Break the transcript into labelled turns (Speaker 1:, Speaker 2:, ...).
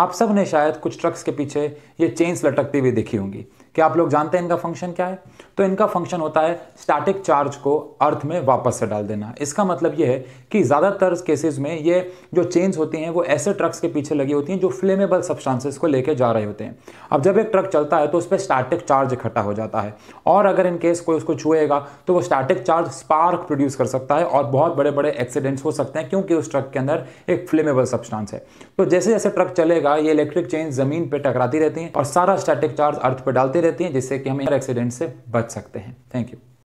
Speaker 1: आप सब ने शायद कुछ ट्रक्स के पीछे ये चेन्स लटकती हुई देखी होंगी क्या आप लोग जानते हैं इनका फंक्शन क्या है तो इनका फंक्शन होता है स्टैटिक चार्ज को अर्थ में वापस से डाल देना इसका मतलब यह है कि ज़्यादातर केसेस में ये जो चेंज होती हैं वो ऐसे ट्रक्स के पीछे लगी होती हैं जो फ्लेमेबल सब्सटेंसेस को लेकर जा रहे होते हैं अब जब एक ट्रक चलता है तो उस पर स्टैटिक चार्ज इकट्ठा हो जाता है और अगर इन केस कोई उसको छुएगा तो वो स्टैटिक चार्ज स्पार्क प्रोड्यूस कर सकता है और बहुत बड़े बड़े एक्सीडेंट्स हो सकते हैं क्योंकि उस ट्रक के अंदर एक फ्लेमेबल सब्सटेंस है तो जैसे जैसे ट्रक चलेगा ये इलेक्ट्रिक चेन जमीन पर टकराती रहती है और सारा स्टैटिक चार्ज अर्थ पर डालते होती रहती हैं जिससे कि हम
Speaker 2: एक्सीडेंट से
Speaker 3: बच सकते हैं थैंक यू